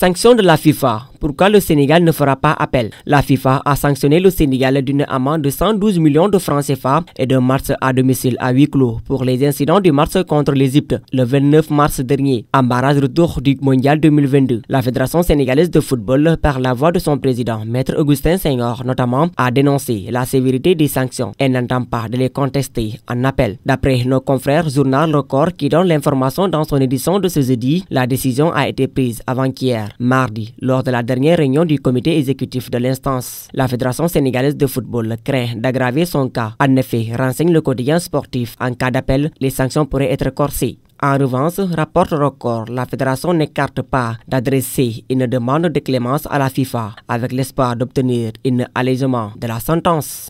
Sanction de la FIFA pourquoi le Sénégal ne fera pas appel La FIFA a sanctionné le Sénégal d'une amende de 112 millions de francs CFA et de mars à domicile à huis clos pour les incidents du mars contre l'Égypte le 29 mars dernier. En barrage retour du Mondial 2022, la Fédération sénégalaise de football, par la voix de son président, Maître Augustin Seigneur, notamment, a dénoncé la sévérité des sanctions et n'entend pas de les contester en appel. D'après nos confrères Journal Record qui donne l'information dans son édition de ce jeudi, la décision a été prise avant-hier, mardi, lors de la dernière réunion du comité exécutif de l'instance. La Fédération sénégalaise de football craint d'aggraver son cas. En effet, renseigne le quotidien sportif, en cas d'appel, les sanctions pourraient être corsées. En revanche, rapporte record, la fédération n'écarte pas d'adresser une demande de clémence à la FIFA avec l'espoir d'obtenir un allègement de la sentence.